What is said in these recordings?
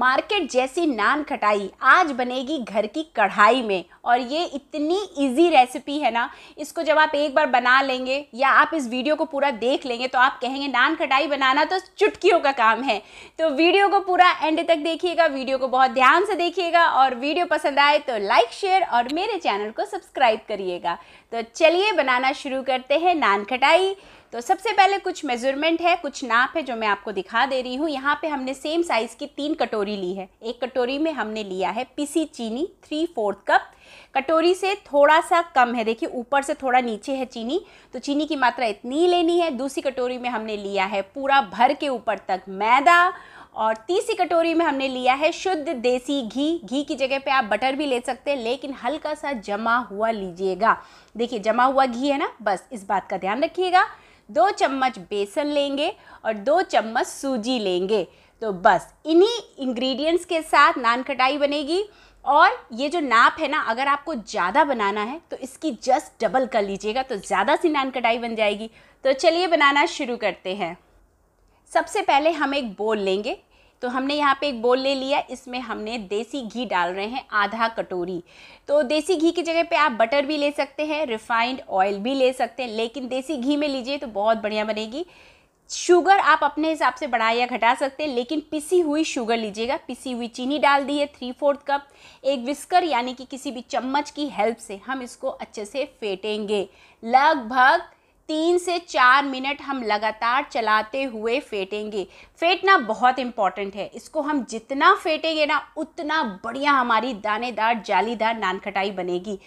market जैसी नान खटाई आज बनेगी घर की कढ़ाई में और ये इतनी इजी रेसिपी है ना इसको जब आप एक बार बना लेंगे या आप इस वीडियो को पूरा देख लेंगे तो आप कहेंगे नान खटाई बनाना तो चुटकियों का काम है तो वीडियो को पूरा एंड तक देखिएगा वीडियो को बहुत ध्यान से देखिएगा और वीडियो पसंद आए तो लाइक शेयर और मेरे चैनल को सब्सक्राइब करिएगा तो चलिए बनाना शुरू करते हैं नान खटाई तो सबसे पहले कुछ मेजरमेंट है कुछ नाप है जो मैं आपको दिखा दे रही हूँ यहाँ पे हमने सेम साइज़ की तीन कटोरी ली है एक कटोरी में हमने लिया है पीसी चीनी थ्री फोर्थ कप कटोरी से थोड़ा सा कम है देखिए ऊपर से थोड़ा नीचे है चीनी तो चीनी की मात्रा इतनी लेनी है दूसरी कटोरी में हमने लिया है पूरा भर के ऊपर तक मैदा और तीसरी कटोरी में हमने लिया है शुद्ध देसी घी घी की जगह पे आप बटर भी ले सकते हैं लेकिन हल्का सा जमा हुआ लीजिएगा देखिए जमा हुआ घी है ना बस इस बात का ध्यान रखिएगा दो चम्मच बेसन लेंगे और दो चम्मच सूजी लेंगे तो बस इन्हीं इंग्रेडिएंट्स के साथ नान खटाई बनेगी और ये जो नाप है ना अगर आपको ज़्यादा बनाना है तो इसकी जस्ट डबल कर लीजिएगा तो ज़्यादा सी नान कटाई बन जाएगी तो चलिए बनाना शुरू करते हैं सबसे पहले हम एक बोल लेंगे तो हमने यहाँ पे एक बोल ले लिया इसमें हमने देसी घी डाल रहे हैं आधा कटोरी तो देसी घी की जगह पे आप बटर भी ले सकते हैं रिफाइंड ऑयल भी ले सकते हैं लेकिन देसी घी में लीजिए तो बहुत बढ़िया बनेगी शुगर आप अपने हिसाब से बढ़ा या घटा सकते हैं लेकिन पिसी हुई शुगर लीजिएगा पिसी हुई चीनी डाल दी है थ्री फोर्थ कप एक विस्कर यानी कि किसी भी चम्मच की हेल्प से हम इसको अच्छे से फेंटेंगे लगभग तीन से चार मिनट हम लगातार चलाते हुए फेंटेंगे फेंटना बहुत इंपॉर्टेंट है इसको हम जितना फेंटेंगे ना उतना बढ़िया हमारी दानेदार जालीदार नानखटाई बनेगी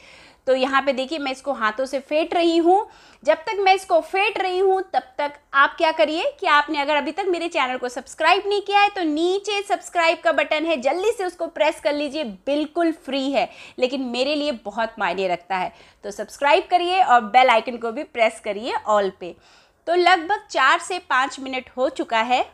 तो यहाँ पे देखिए मैं इसको हाथों से फेंट रही हूँ जब तक मैं इसको फेंट रही हूँ तब तक आप क्या करिए कि आपने अगर अभी तक मेरे चैनल को सब्सक्राइब नहीं किया है तो नीचे सब्सक्राइब का बटन है जल्दी से उसको प्रेस कर लीजिए बिल्कुल फ्री है लेकिन मेरे लिए बहुत मायने रखता है तो सब्सक्राइब करिए और बेल आइकन को भी प्रेस करिए ऑल पे तो लगभग चार से पाँच मिनट हो चुका है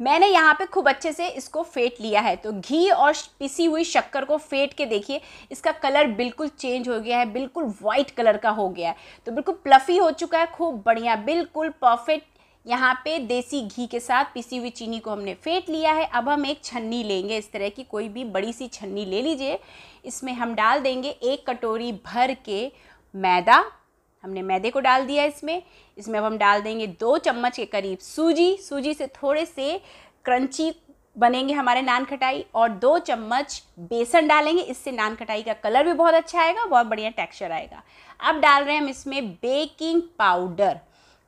मैंने यहाँ पे खूब अच्छे से इसको फेंट लिया है तो घी और पिसी हुई शक्कर को फेंट के देखिए इसका कलर बिल्कुल चेंज हो गया है बिल्कुल वाइट कलर का हो गया है तो बिल्कुल प्लफी हो चुका है खूब बढ़िया बिल्कुल परफेक्ट यहाँ पे देसी घी के साथ पिसी हुई चीनी को हमने फेंट लिया है अब हम एक छन्नी लेंगे इस तरह की कोई भी बड़ी सी छन्नी ले लीजिए इसमें हम डाल देंगे एक कटोरी भर के मैदा हमने मैदे को डाल दिया इसमें इसमें अब हम डाल देंगे दो चम्मच के करीब सूजी सूजी से थोड़े से क्रंची बनेंगे हमारे नान खटाई और दो चम्मच बेसन डालेंगे इससे नान खटाई का कलर भी बहुत अच्छा आएगा बहुत बढ़िया टेक्सचर आएगा अब डाल रहे हैं हम इसमें बेकिंग पाउडर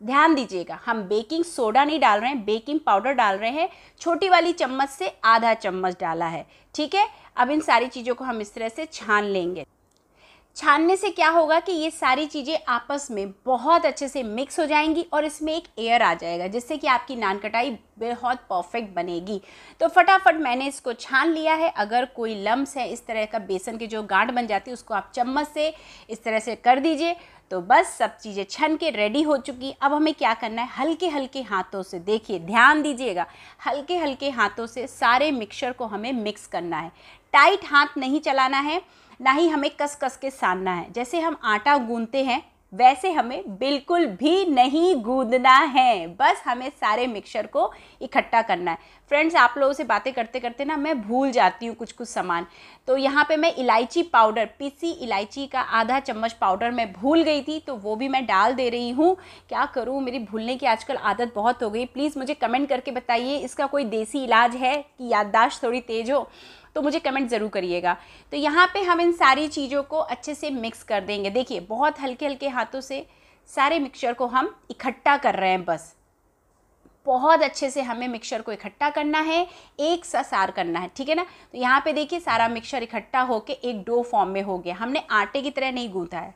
ध्यान दीजिएगा हम बेकिंग सोडा नहीं डाल रहे हैं बेकिंग पाउडर डाल रहे हैं छोटी वाली चम्मच से आधा चम्मच डाला है ठीक है अब इन सारी चीज़ों को हम इस तरह से छान लेंगे छानने से क्या होगा कि ये सारी चीज़ें आपस में बहुत अच्छे से मिक्स हो जाएंगी और इसमें एक एयर आ जाएगा जिससे कि आपकी नान कटाई बहुत परफेक्ट बनेगी तो फटाफट मैंने इसको छान लिया है अगर कोई लम्ब है इस तरह का बेसन के जो गांठ बन जाती है उसको आप चम्मच से इस तरह से कर दीजिए तो बस सब चीज़ें छन के रेडी हो चुकी अब हमें क्या करना है हल्के हल्के हाथों से देखिए ध्यान दीजिएगा हल्के हल्के हाथों से सारे मिक्सचर को हमें मिक्स करना है टाइट हाथ नहीं चलाना है ना ही हमें कस कस के सानना है जैसे हम आटा गूंदते हैं वैसे हमें बिल्कुल भी नहीं गूंदना है बस हमें सारे मिक्सर को इकट्ठा करना है फ्रेंड्स आप लोगों से बातें करते करते ना मैं भूल जाती हूँ कुछ कुछ सामान तो यहाँ पे मैं इलायची पाउडर पीसी इलायची का आधा चम्मच पाउडर मैं भूल गई थी तो वो भी मैं डाल दे रही हूँ क्या करूँ मेरी भूलने की आजकल आदत बहुत हो गई प्लीज़ मुझे कमेंट करके बताइए इसका कोई देसी इलाज है कि याददाश्त थोड़ी तेज़ हो तो मुझे कमेंट ज़रूर करिएगा तो यहाँ पे हम इन सारी चीज़ों को अच्छे से मिक्स कर देंगे देखिए बहुत हल्के हल्के हाथों से सारे मिक्सचर को हम इकट्ठा कर रहे हैं बस बहुत अच्छे से हमें मिक्सचर को इकट्ठा करना है एक सा सार करना है ठीक है ना तो यहाँ पे देखिए सारा मिक्सचर इकट्ठा होके एक डो फॉर्म में हो गया हमने आटे की तरह नहीं गूंथा है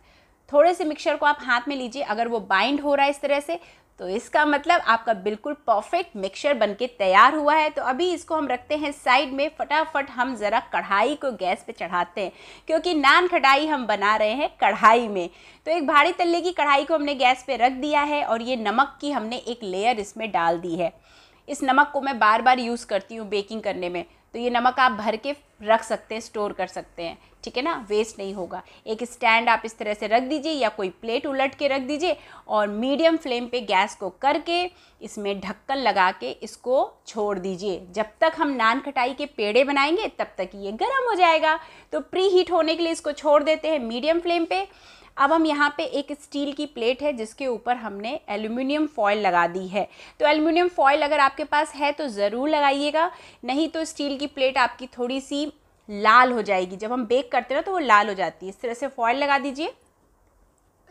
थोड़े से मिक्सचर को आप हाथ में लीजिए अगर वो बाइंड हो रहा है इस तरह से तो इसका मतलब आपका बिल्कुल परफेक्ट मिक्सचर बनके तैयार हुआ है तो अभी इसको हम रखते हैं साइड में फटाफट हम ज़रा कढ़ाई को गैस पे चढ़ाते हैं क्योंकि नान खटाई हम बना रहे हैं कढ़ाई में तो एक भारी तल्ले की कढ़ाई को हमने गैस पे रख दिया है और ये नमक की हमने एक लेयर इसमें डाल दी है इस नमक को मैं बार बार यूज़ करती हूँ बेकिंग करने में तो ये नमक आप भर के रख सकते हैं स्टोर कर सकते हैं ठीक है ना वेस्ट नहीं होगा एक स्टैंड आप इस तरह से रख दीजिए या कोई प्लेट उलट के रख दीजिए और मीडियम फ्लेम पे गैस को करके इसमें ढक्कन लगा के इसको छोड़ दीजिए जब तक हम नान खटाई के पेड़े बनाएंगे तब तक ये गर्म हो जाएगा तो प्री हीट होने के लिए इसको छोड़ देते हैं मीडियम फ्लेम पर अब हम यहाँ पे एक स्टील की प्लेट है जिसके ऊपर हमने एल्यूमिनियम फॉयल लगा दी है तो एल्यूमिनियम फॉयल अगर आपके पास है तो ज़रूर लगाइएगा नहीं तो स्टील की प्लेट आपकी थोड़ी सी लाल हो जाएगी जब हम बेक करते हैं ना तो वो लाल हो जाती है इस तरह से फॉयल लगा दीजिए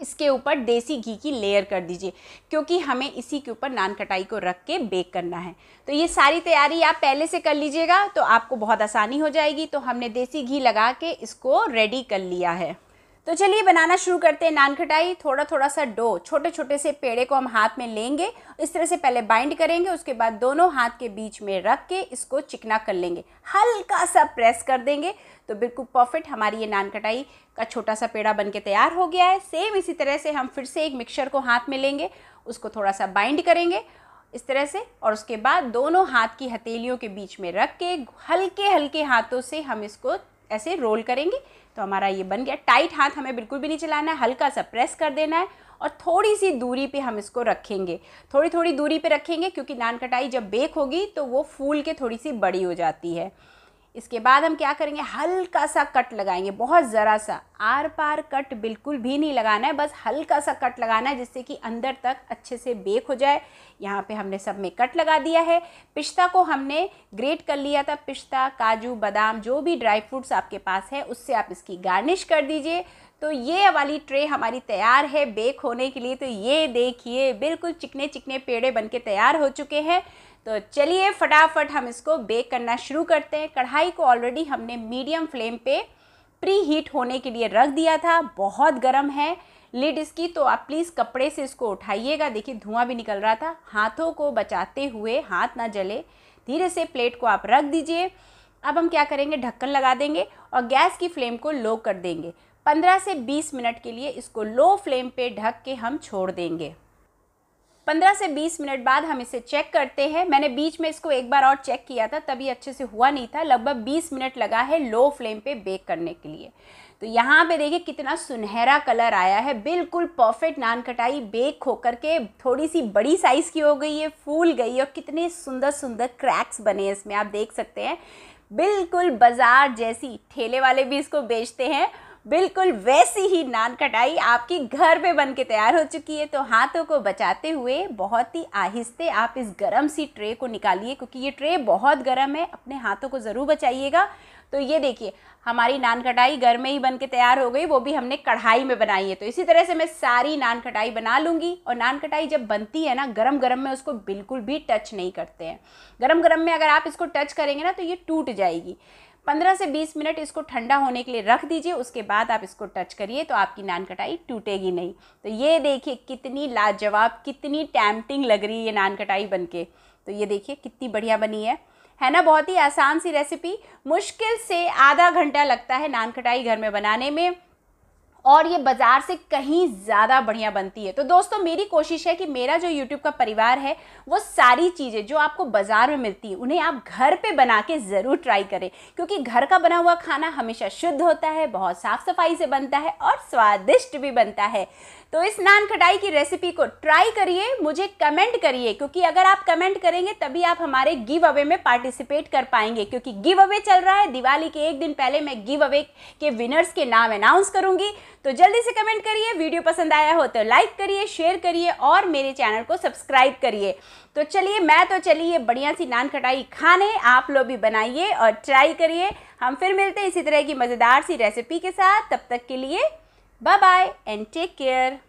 इसके ऊपर देसी घी की लेयर कर दीजिए क्योंकि हमें इसी के ऊपर नान कटाई को रख के बेक करना है तो ये सारी तैयारी आप पहले से कर लीजिएगा तो आपको बहुत आसानी हो जाएगी तो हमने देसी घी लगा के इसको रेडी कर लिया है तो चलिए बनाना शुरू करते हैं नान खटाई थोड़ा थोड़ा सा डो छोटे छोटे से पेड़े को हम हाथ में लेंगे इस तरह से पहले बाइंड करेंगे उसके बाद दोनों हाथ के बीच में रख के इसको चिकना कर लेंगे हल्का सा प्रेस कर देंगे तो बिल्कुल परफेक्ट हमारी ये नान खटाई का छोटा सा पेड़ा बन के तैयार हो गया है सेम इसी तरह से हम फिर से एक मिक्सर को हाथ में लेंगे उसको थोड़ा सा बाइंड करेंगे इस तरह से और उसके बाद दोनों हाथ की हथेलियों के बीच में रख के हल्के हल्के हाथों से हम इसको ऐसे रोल करेंगे तो हमारा ये बन गया टाइट हाथ हमें बिल्कुल भी नहीं चलाना है हल्का सा प्रेस कर देना है और थोड़ी सी दूरी पे हम इसको रखेंगे थोड़ी थोड़ी दूरी पे रखेंगे क्योंकि नान कटाई जब बेक होगी तो वो फूल के थोड़ी सी बड़ी हो जाती है इसके बाद हम क्या करेंगे हल्का सा कट लगाएंगे बहुत ज़रा सा आर पार कट बिल्कुल भी नहीं लगाना है बस हल्का सा कट लगाना है जिससे कि अंदर तक अच्छे से बेक हो जाए यहाँ पे हमने सब में कट लगा दिया है पिस्ता को हमने ग्रेट कर लिया था पिस्ता काजू बादाम जो भी ड्राई फ्रूट्स आपके पास है उससे आप इसकी गार्निश कर दीजिए तो ये वाली ट्रे हमारी तैयार है बेक होने के लिए तो ये देखिए बिल्कुल चिकने चिकने पेड़े बन के तैयार हो चुके हैं तो चलिए फटाफट हम इसको बेक करना शुरू करते हैं कढ़ाई को ऑलरेडी हमने मीडियम फ्लेम पे प्री हीट होने के लिए रख दिया था बहुत गर्म है लिड इसकी तो आप प्लीज़ कपड़े से इसको उठाइएगा देखिए धुआं भी निकल रहा था हाथों को बचाते हुए हाथ ना जले धीरे से प्लेट को आप रख दीजिए अब हम क्या करेंगे ढक्कन लगा देंगे और गैस की फ्लेम को लो कर देंगे 15 से 20 मिनट के लिए इसको लो फ्लेम पे ढक के हम छोड़ देंगे 15 से 20 मिनट बाद हम इसे चेक करते हैं मैंने बीच में इसको एक बार और चेक किया था तभी अच्छे से हुआ नहीं था लगभग 20 मिनट लगा है लो फ्लेम पे बेक करने के लिए तो यहाँ पे देखिए कितना सुनहरा कलर आया है बिल्कुल परफेक्ट नान कटाई बेक होकर के थोड़ी सी बड़ी साइज़ की हो गई है फूल गई और कितने सुंदर सुंदर क्रैक्स बने इसमें आप देख सकते हैं बिल्कुल बाज़ार जैसी ठेले वाले भी इसको बेचते हैं बिल्कुल वैसी ही नान कटाई आपकी घर पे बन के तैयार हो चुकी है तो हाथों को बचाते हुए बहुत ही आहिस्ते आप इस गर्म सी ट्रे को निकालिए क्योंकि ये ट्रे बहुत गर्म है अपने हाथों को ज़रूर बचाइएगा तो ये देखिए हमारी नान कटाई घर में ही बन के तैयार हो गई वो भी हमने कढ़ाई में बनाई है तो इसी तरह से मैं सारी नान कटाई बना लूँगी और नान कटाई जब बनती है ना गरम गरम में उसको बिल्कुल भी टच नहीं करते हैं गरम गरम में अगर आप इसको टच करेंगे ना तो ये टूट जाएगी 15 से 20 मिनट इसको ठंडा होने के लिए रख दीजिए उसके बाद आप इसको टच करिए तो आपकी नान कटाई टूटेगी नहीं तो ये देखिए कितनी लाजवाब कितनी टैम्पटिंग लग रही है ये नान कटाई बन के तो ये देखिए कितनी बढ़िया बनी है है ना बहुत ही आसान सी रेसिपी मुश्किल से आधा घंटा लगता है नान कटाई घर में बनाने में और ये बाज़ार से कहीं ज़्यादा बढ़िया बनती है तो दोस्तों मेरी कोशिश है कि मेरा जो यूट्यूब का परिवार है वो सारी चीज़ें जो आपको बाज़ार में मिलती हैं उन्हें आप घर पर बना के ज़रूर ट्राई करें क्योंकि घर का बना हुआ खाना हमेशा शुद्ध होता है बहुत साफ़ सफाई से बनता है और स्वादिष्ट भी बनता है तो इस नान खटाई की रेसिपी को ट्राई करिए मुझे कमेंट करिए क्योंकि अगर आप कमेंट करेंगे तभी आप हमारे गिव अवे में पार्टिसिपेट कर पाएंगे क्योंकि गिव अवे चल रहा है दिवाली के एक दिन पहले मैं गिव अवे के विनर्स के नाम अनाउंस करूंगी तो जल्दी से कमेंट करिए वीडियो पसंद आया हो तो लाइक करिए शेयर करिए और मेरे चैनल को सब्सक्राइब करिए तो चलिए मैं तो चलिए बढ़िया सी नान खटाई खाने आप लोग भी बनाइए और ट्राई करिए हम फिर मिलते हैं इसी तरह की मज़ेदार सी रेसिपी के साथ तब तक के लिए bye bye and take care